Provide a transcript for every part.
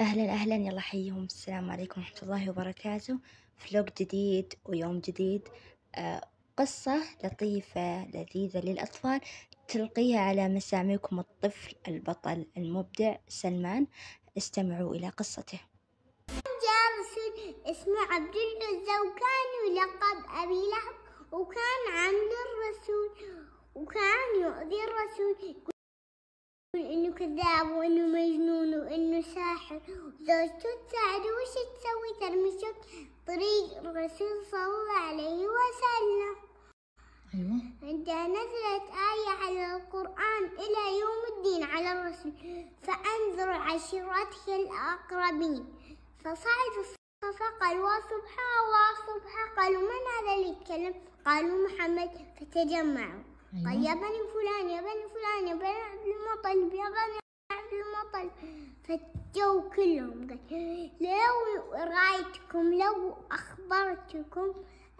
أهلا أهلا يلا حيهم السلام عليكم ورحمة الله وبركاته فلوق جديد ويوم جديد آه، قصة لطيفة لذيذة للأطفال تلقيها على مسامعكم الطفل البطل المبدع سلمان استمعوا إلى قصته اسمه عبد العزة وكان يلقب أبي لهب وكان عند الرسول وكان يؤذي الرسول انه كذاب وانه مجنون وانه ساحر وزوجته تساعده وش تسوي ترمشك طريق الرسول صلى الله عليه وسلم ايوه عندها نزلت آية على القرآن إلى يوم الدين على الرسول فأنذر عشيرتك الأقربين فصعد فقال وسبحان الله سبحان قالوا من هذا اللي يتكلم قالوا محمد فتجمعوا أيوة. قال طيب، يا بني فلان يا بني فلان يا بني عبد المطلب يا بني عبد المطلب فجوا كلهم قال لو رأيتكم لو أخبرتكم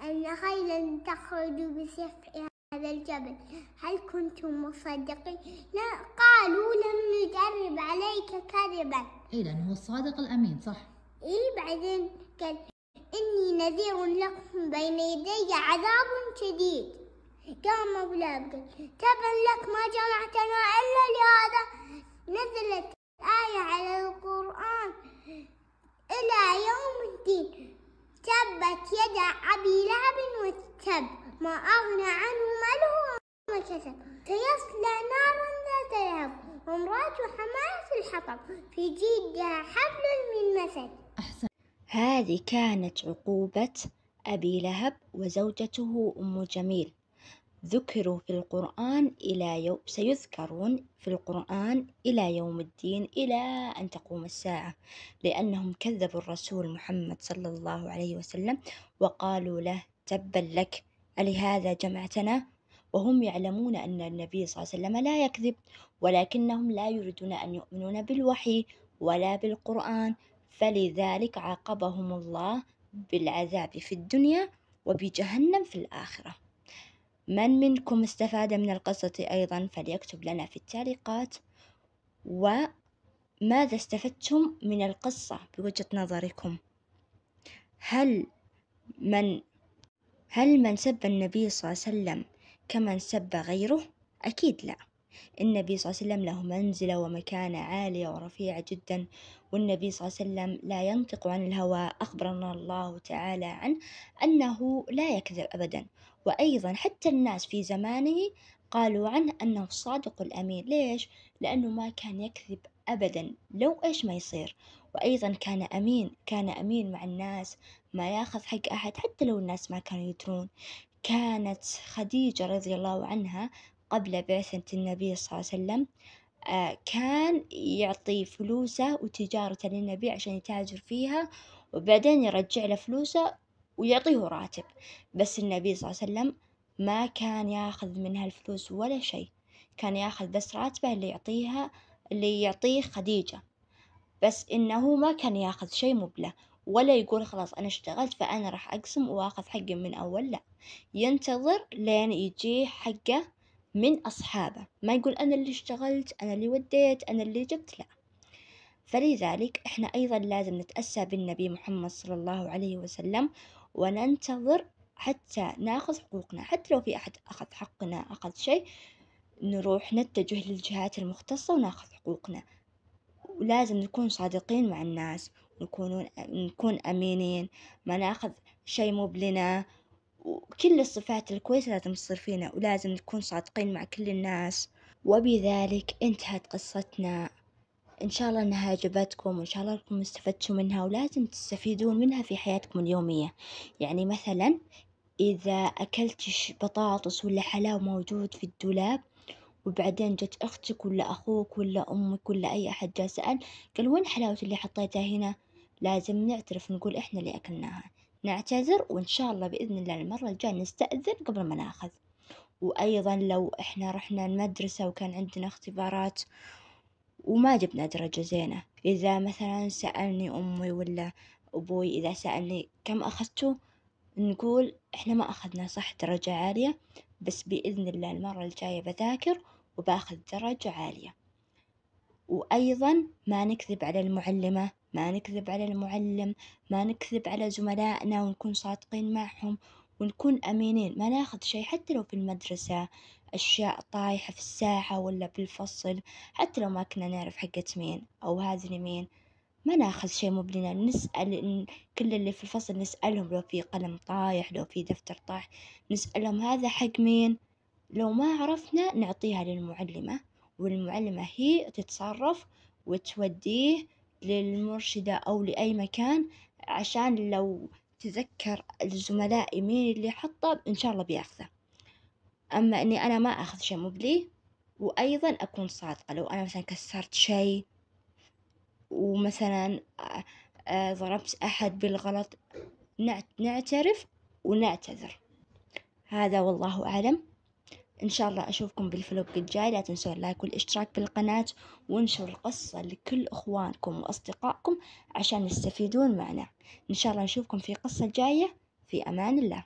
أن خيلا تخرج بسفعها هذا الجبل هل كنتم مصدقين؟ لا قالوا لم نجرب عليك كذبا اي لانه هو الصادق الامين صح اي بعدين قال اني نذير لكم بين يدي عذاب شديد قام أبو لهب تبا لك ما جمعتنا إلا لهذا نزلت آية على القرآن إلى يوم الدين تبت يد أبي لهب وتب ما أغنى عنه ماله وما كسب سيصلى نارا ذات لهب وامرأته حماية الحطب في جيدها حبل من مسد أحسن هذه كانت عقوبة أبي لهب وزوجته أم جميل ذكروا في القرآن إلى يوم سيذكرون في القرآن إلى يوم الدين إلى أن تقوم الساعة لأنهم كذبوا الرسول محمد صلى الله عليه وسلم وقالوا له تبا لك ألهذا جمعتنا وهم يعلمون أن النبي صلى الله عليه وسلم لا يكذب ولكنهم لا يريدون أن يؤمنون بالوحي ولا بالقرآن فلذلك عاقبهم الله بالعذاب في الدنيا وبجهنم في الآخرة من منكم استفاد من القصة أيضا فليكتب لنا في التعليقات وماذا استفدتم من القصة بوجهة نظركم هل من هل من سب النبي صلى الله عليه وسلم كمن سب غيره أكيد لا النبي صلى الله عليه وسلم له منزلة ومكانة عالية ورفيعة جدا والنبي صلى الله عليه وسلم لا ينطق عن الهوى أخبرنا الله تعالى عنه أنه لا يكذب أبدا وأيضا حتى الناس في زمانه قالوا عنه أنه الصادق الأمين ليش؟ لأنه ما كان يكذب أبدا لو إيش ما يصير وأيضا كان أمين كان أمين مع الناس ما ياخذ حق أحد حتى لو الناس ما كانوا يدرون كانت خديجة رضي الله عنها قبل بعثة النبي صلى الله عليه وسلم آه، كان يعطي فلوسه وتجارته للنبي عشان يتاجر فيها وبعدين يرجع له فلوسه ويعطيه راتب بس النبي صلى الله عليه وسلم ما كان ياخذ منها الفلوس ولا شيء كان ياخذ بس راتبه اللي يعطيها اللي يعطيه خديجة بس إنه ما كان ياخذ شيء مبلى ولا يقول خلاص أنا اشتغلت فأنا راح أقسم وآخذ حقي من أول لا ينتظر لين يجيه حقه من أصحابه ما يقول أنا اللي اشتغلت أنا اللي وديت أنا اللي جبت لا فلذلك إحنا أيضا لازم نتأسى بالنبي محمد صلى الله عليه وسلم وننتظر حتى ناخذ حقوقنا حتى لو في أحد أخذ حقنا أخذ شيء نروح نتجه للجهات المختصة وناخذ حقوقنا ولازم نكون صادقين مع الناس ونكونون نكون أمينين ما ناخذ شي مو بلنا وكل الصفات الكويسة لازم تصير فينا ولازم نكون صادقين مع كل الناس وبذلك انتهت قصتنا إن شاء الله إنها عجبتكم وإن شاء الله إنكم استفدتوا منها ولازم تستفيدون منها في حياتكم اليومية يعني مثلا إذا أكلت بطاطس ولا حلاوة موجود في الدولاب وبعدين جت أختك ولا أخوك ولا أمك ولا أي أحد جاء سأل قال وين حلاوة اللي حطيتها هنا لازم نعترف نقول إحنا اللي أكلناها نعتذر وإن شاء الله بإذن الله المرة الجاية نستأذن قبل ما ناخذ وأيضا لو إحنا رحنا المدرسة وكان عندنا اختبارات وما جبنا درجة زينة إذا مثلا سألني أمي ولا أبوي إذا سألني كم أخذتوا نقول إحنا ما أخذنا صح درجة عالية بس بإذن الله المرة الجاية بذاكر وباخذ درجة عالية وأيضا ما نكذب على المعلمة ما نكذب على المعلم ما نكذب على زملائنا ونكون صادقين معهم ونكون أمينين ما ناخذ شي حتى لو في المدرسة أشياء طايحة في الساحة ولا بالفصل حتى لو ما كنا نعرف حقت مين أو هذه لمين ما ناخذ شي مو بلنا نسأل كل اللي في الفصل نسألهم لو في قلم طايح لو في دفتر طاح نسألهم هذا حق مين لو ما عرفنا نعطيها للمعلمة والمعلمة هي تتصرف وتوديه للمرشدة أو لأي مكان عشان لو تذكر الزملاء مين اللي حطه إن شاء الله بياخذه، أما إني أنا ما آخذ شي مو بلي، وايضا أكون صادقة لو أنا مثلًا كسرت شي ومثلًا آه، آه، ضربت أحد بالغلط نعترف ونعتذر، هذا والله أعلم. ان شاء الله اشوفكم بالفلوق الجاي لا تنسوا اللايك والاشتراك بالقناة وانشروا القصة لكل اخوانكم واصدقائكم عشان يستفيدون معنا ان شاء الله نشوفكم في قصة جاية في امان الله